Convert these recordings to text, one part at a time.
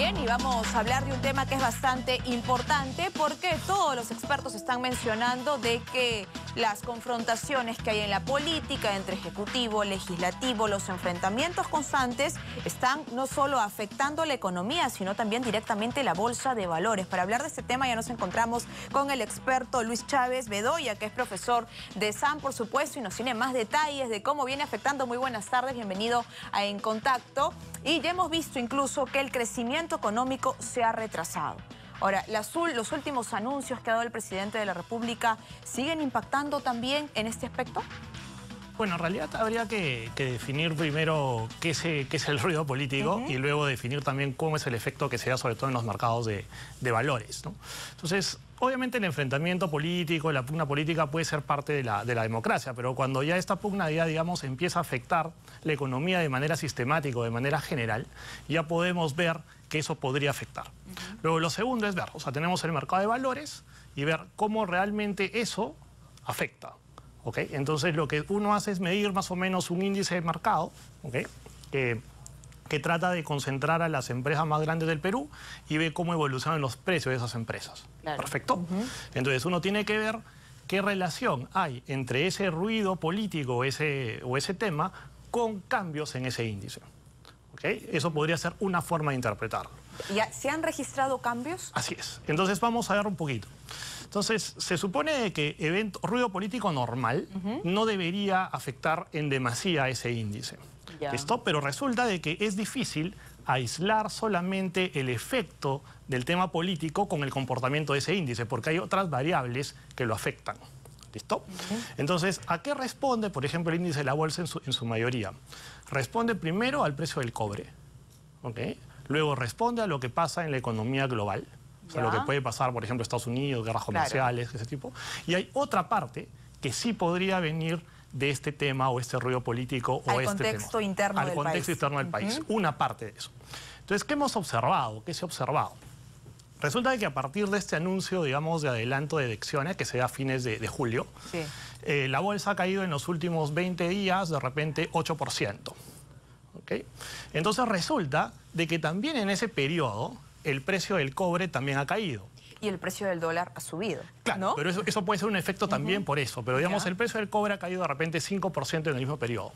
Bien y vamos a hablar de un tema que es bastante importante porque todos los expertos están mencionando de que las confrontaciones que hay en la política entre ejecutivo, legislativo, los enfrentamientos constantes están no solo afectando la economía, sino también directamente la bolsa de valores. Para hablar de este tema ya nos encontramos con el experto Luis Chávez Bedoya, que es profesor de SAM, por supuesto, y nos tiene más detalles de cómo viene afectando. Muy buenas tardes, bienvenido a En Contacto. Y ya hemos visto incluso que el crecimiento económico se ha retrasado. Ahora, azul los últimos anuncios que ha dado el presidente de la República siguen impactando también en este aspecto. Bueno, en realidad habría que, definir primero qué es, el ruido político y luego definir también cómo es el efecto que se da sobre todo en los mercados de, valores. Entonces, obviamente el enfrentamiento político, la pugna política puede ser parte de la, democracia, pero cuando ya esta pugna digamos, empieza a afectar la economía de manera sistemática, o de manera general, ya podemos ver que eso podría afectar. Luego, lo segundo es ver, o sea, tenemos el mercado de valores y ver cómo realmente eso afecta. Entonces lo que uno hace es medir más o menos un índice de mercado, que trata de concentrar a las empresas más grandes del Perú y ve cómo evolucionan los precios de esas empresas. Perfecto. Entonces uno tiene que ver qué relación hay entre ese ruido político ese, o ese tema con cambios en ese índice. ¿Okay? Eso podría ser una forma de interpretarlo. ¿Ya, ¿Se han registrado cambios? Así es. Entonces vamos a ver un poquito. Entonces, se supone que evento, ruido político normal no debería afectar en demasía ese índice. Listo. pero resulta de que es difícil aislar solamente el efecto del tema político con el comportamiento de ese índice, porque hay otras variables que lo afectan. ¿Listo? Entonces, ¿a qué responde, por ejemplo, el índice de la bolsa en su, mayoría? Responde primero al precio del cobre, luego responde a lo que pasa en la economía global, o sea, lo que puede pasar, por ejemplo, Estados Unidos, guerras comerciales, ese tipo. Y hay otra parte que sí podría venir de este tema o este ruido político o este contexto del país. Al contexto interno del país. Una parte de eso. Entonces, ¿qué hemos observado? ¿Qué se ha observado? Resulta que a partir de este anuncio, digamos, de adelanto de elecciones, que se da a fines de, julio, eh, la bolsa ha caído en los últimos 20 días de repente 8%. ¿okay? Entonces resulta de que también en ese periodo el precio del cobre también ha caído. Y el precio del dólar ha subido. Claro, pero eso, puede ser un efecto también por eso. Pero digamos, el precio del cobre ha caído de repente 5% en el mismo periodo.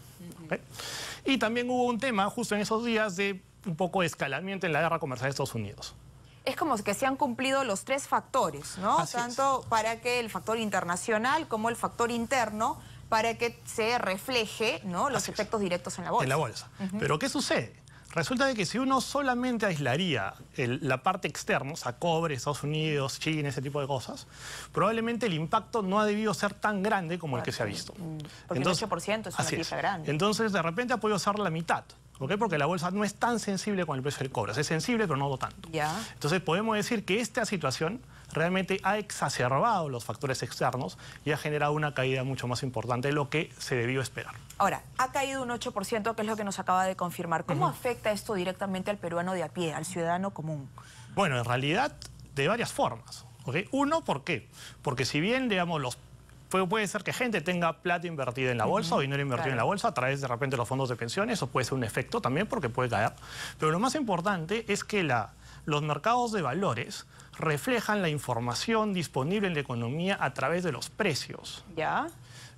Y también hubo un tema justo en esos días de un poco de escalamiento en la guerra comercial de Estados Unidos es como que se han cumplido los tres factores, ¿no? Tanto para que el factor internacional como el factor interno, para que se refleje ¿no? los efectos directos en la bolsa. En la bolsa. Pero ¿qué sucede? Resulta que si uno solamente aislaría la parte externa, o sea, cobre, Estados Unidos, China, ese tipo de cosas, probablemente el impacto no ha debido ser tan grande como el que se ha visto. Mm. Porque el 8% es una grande. Entonces, de repente ha podido ser la mitad. ¿okay? Porque la bolsa no es tan sensible con el precio del cobre. es sensible, pero no lo tanto. Entonces, podemos decir que esta situación realmente ha exacerbado los factores externos y ha generado una caída mucho más importante de lo que se debió esperar. Ahora, ha caído un 8%, que es lo que nos acaba de confirmar. ¿Cómo afecta esto directamente al peruano de a pie, al ciudadano común? Bueno, en realidad, de varias formas. Uno, ¿por qué? Porque si bien, digamos, los puede, ser que gente tenga plata invertida en la bolsa o dinero invertido en la bolsa a través de repente los fondos de pensiones, eso puede ser un efecto también porque puede caer. Pero lo más importante es que la, los mercados de valores reflejan la información disponible en la economía a través de los precios. ¿Ya?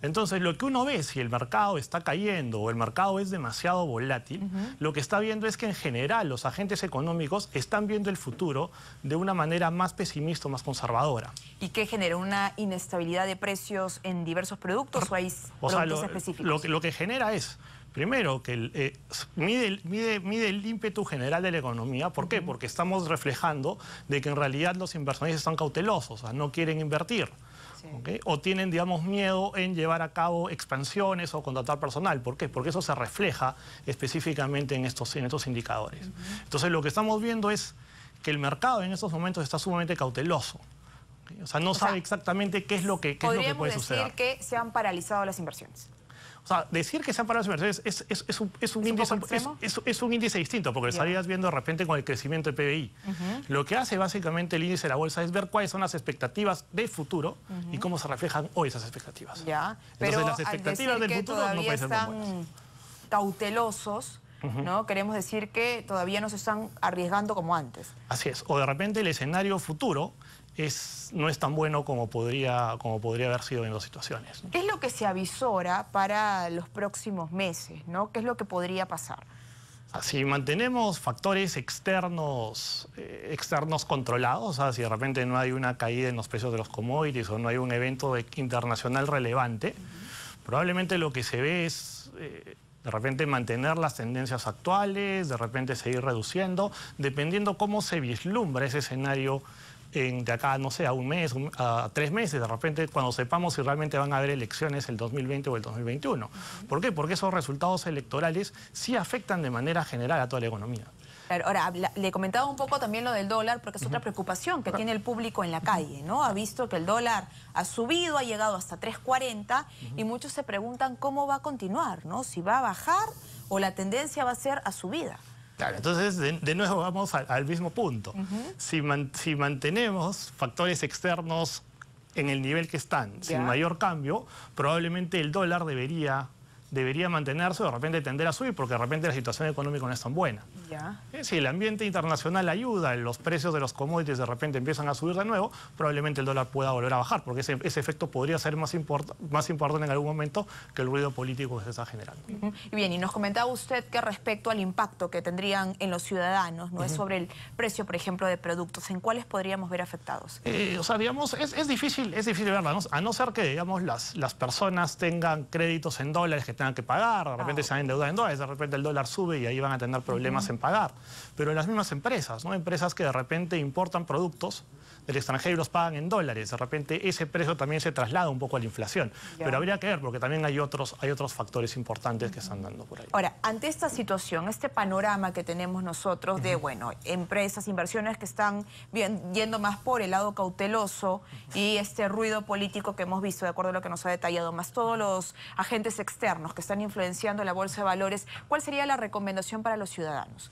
Entonces, lo que uno ve, si el mercado está cayendo o el mercado es demasiado volátil, lo que está viendo es que en general los agentes económicos están viendo el futuro de una manera más pesimista, más conservadora. ¿Y qué genera? ¿Una inestabilidad de precios en diversos productos o hay o específicos? lo que genera es Primero, que eh, mide, el ímpetu general de la economía. ¿Por qué? Porque estamos reflejando de que en realidad los inversionistas están cautelosos, o sea, no quieren invertir. O tienen, digamos, miedo en llevar a cabo expansiones o contratar personal. ¿Por qué? Porque eso se refleja específicamente en estos, en estos indicadores. Entonces, lo que estamos viendo es que el mercado en estos momentos está sumamente cauteloso. O sea, no sabe exactamente qué es lo que, qué lo que puede suceder. Podríamos decir que se han paralizado las inversiones. O sea, decir que se han parado las inversiones es, un, índice, distinto, porque lo estarías viendo de repente con el crecimiento del PBI. Lo que hace básicamente el índice de la bolsa es ver cuáles son las expectativas de futuro y cómo se reflejan hoy esas expectativas. Ya, Entonces, las expectativas del futuro no están muy buenas. cautelosos, ¿no? Queremos decir que todavía no se están arriesgando como antes. Así es, o de repente el escenario futuro no es tan bueno como podría, como podría haber sido en dos situaciones. ¿Qué es lo que se avisora para los próximos meses? ¿no? ¿Qué es lo que podría pasar? Si mantenemos factores externos, eh, externos controlados, si de repente no hay una caída en los precios de los commodities o no hay un evento internacional relevante, probablemente lo que se ve es... Eh, de repente mantener las tendencias actuales, de repente seguir reduciendo, dependiendo cómo se vislumbra ese escenario de acá, no sé, a un mes, a tres meses, de repente, cuando sepamos si realmente van a haber elecciones el 2020 o el 2021. ¿Por qué? Porque esos resultados electorales sí afectan de manera general a toda la economía. ahora, le comentaba un poco también lo del dólar, porque es otra preocupación que tiene el público en la calle, ¿no? Ha visto que el dólar ha subido, ha llegado hasta 3.40 y muchos se preguntan cómo va a continuar, ¿no? Si va a bajar o la tendencia va a ser a subida entonces de, nuevo vamos al mismo punto. si, si mantenemos factores externos en el nivel que están, sin mayor cambio, probablemente el dólar debería debería mantenerse o de repente tender a subir porque de repente la situación económica no es tan buena. Ya. Si el ambiente internacional ayuda, los precios de los commodities de repente empiezan a subir de nuevo, probablemente el dólar pueda volver a bajar porque ese, efecto podría ser más, más importante en algún momento que el ruido político que se está generando. Y bien, y nos comentaba usted que respecto al impacto que tendrían en los ciudadanos, no es sobre el precio, por ejemplo, de productos, ¿en cuáles podríamos ver afectados? Eh, o sea, digamos, es, difícil, es difícil verlo. a no ser que, digamos, las, las personas tengan créditos en dólares tengan que pagar, de repente ah, se van en dólares, de repente el dólar sube y ahí van a tener problemas en pagar. Pero en las mismas empresas, ¿no? Empresas que de repente importan productos del extranjero y los pagan en dólares. De repente ese precio también se traslada un poco a la inflación. Pero habría que ver porque también hay otros, hay otros factores importantes que están dando por ahí. Ahora, ante esta situación, este panorama que tenemos nosotros de, bueno, empresas, inversiones que están bien, yendo más por el lado cauteloso y este ruido político que hemos visto, de acuerdo a lo que nos ha detallado, más todos los agentes externos que están influenciando la bolsa de valores, ¿cuál sería la recomendación para los ciudadanos?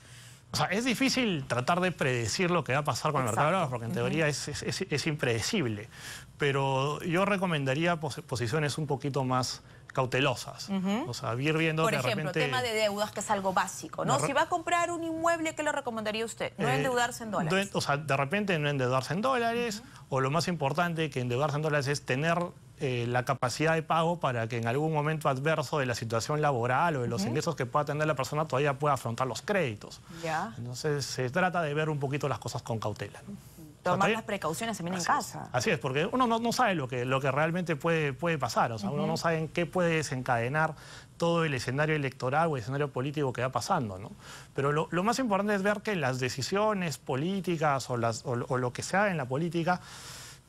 O sea, es difícil tratar de predecir lo que va a pasar con el mercado de porque en teoría es, es, impredecible. Pero yo recomendaría posiciones un poquito más cautelosas. O sea, ir viendo Por de ejemplo, El tema de deudas, que es algo básico, ¿no? Si va a comprar un inmueble, ¿qué le recomendaría usted? No eh, endeudarse en dólares. o sea, de repente no endeudarse en dólares, o lo más importante que endeudarse en dólares es tener eh, la capacidad de pago para que en algún momento adverso de la situación laboral o de los ingresos que pueda tener la persona todavía pueda afrontar los créditos. Entonces se trata de ver un poquito las cosas con cautela. Tomar las precauciones también en casa. así es, porque uno no, sabe lo que, lo que realmente puede, puede pasar, o sea, uno no sabe en qué puede desencadenar todo el escenario electoral o el escenario político que va pasando, ¿no? Pero lo, lo más importante es ver que las decisiones políticas o, las, o, lo que sea en la política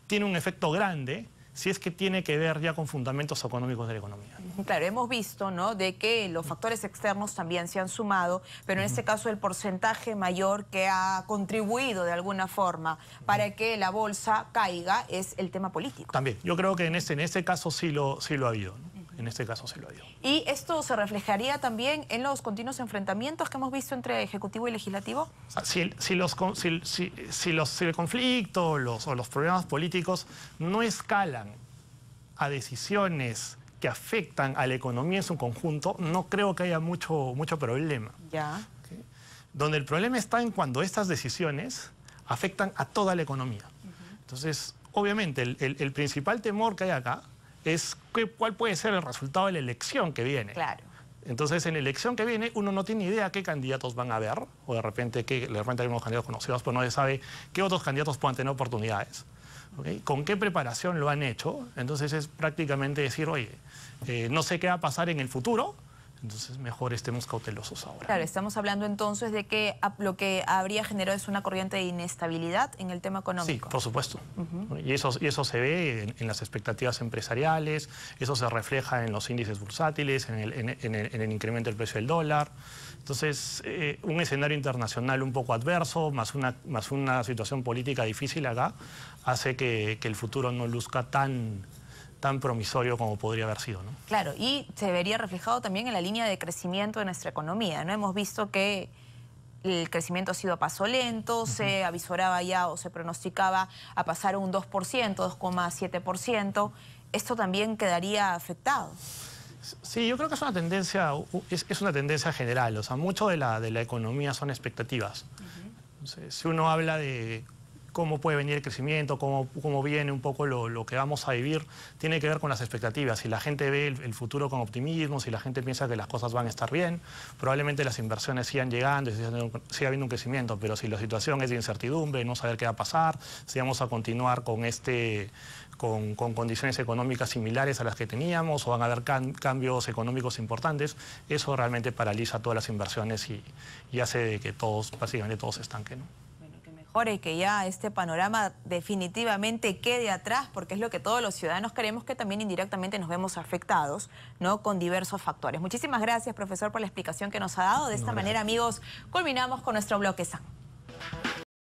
tiene un efecto grande si es que tiene que ver ya con fundamentos económicos de la economía. Claro, hemos visto ¿no? de que los factores externos también se han sumado, pero en este caso el porcentaje mayor que ha contribuido de alguna forma para que la bolsa caiga es el tema político. También, yo creo que en este, en caso sí lo, sí lo ha habido en este caso se lo dio. ¿Y esto se reflejaría también en los continuos enfrentamientos que hemos visto entre Ejecutivo y Legislativo? Si, los, si, el conflicto o los problemas políticos no escalan a decisiones que afectan a la economía en su conjunto, no creo que haya mucho, mucho problema. Ya. Donde el problema está en cuando estas decisiones afectan a toda la economía. Entonces, obviamente, el principal temor que hay acá es qué, cuál puede ser el resultado de la elección que viene. Claro. Entonces, en la elección que viene, uno no tiene idea qué candidatos van a haber, o de repente, que, de repente hay unos candidatos conocidos, pero no se sabe qué otros candidatos puedan tener oportunidades. ¿Con qué preparación lo han hecho? Entonces, es prácticamente decir, oye, eh, no sé qué va a pasar en el futuro, entonces, mejor estemos cautelosos ahora. Claro, estamos hablando entonces de que lo que habría generado es una corriente de inestabilidad en el tema económico. Sí, por supuesto. y, eso, y eso se ve en, las expectativas empresariales, eso se refleja en los índices bursátiles, en el, incremento del precio del dólar. Entonces, eh, un escenario internacional un poco adverso, más una, más una situación política difícil acá, hace que el futuro no luzca tan tan promisorio como podría haber sido. ¿no? Claro, y se vería reflejado también en la línea de crecimiento de nuestra economía. ¿no? Hemos visto que el crecimiento ha sido a paso lento, se avisoraba ya o se pronosticaba a pasar un 2%, 2,7%. ¿Esto también quedaría afectado? Sí, yo creo que es una tendencia, es, una tendencia general. O sea, mucho de la, de la economía son expectativas. Si uno habla de cómo puede venir el crecimiento, cómo, viene un poco lo, que vamos a vivir, tiene que ver con las expectativas. Si la gente ve el, futuro con optimismo, si la gente piensa que las cosas van a estar bien, probablemente las inversiones sigan llegando siga habiendo un crecimiento, pero si la situación es de incertidumbre, no saber qué va a pasar, si vamos a continuar con este... Con, condiciones económicas similares a las que teníamos o van a haber cambios económicos importantes, eso realmente paraliza todas las inversiones y, hace que todos, básicamente todos estanquen. ¿no? Y que ya este panorama definitivamente quede atrás, porque es lo que todos los ciudadanos queremos, que también indirectamente nos vemos afectados, ¿no? Con diversos factores. Muchísimas gracias, profesor, por la explicación que nos ha dado. De esta manera, amigos, culminamos con nuestro bloque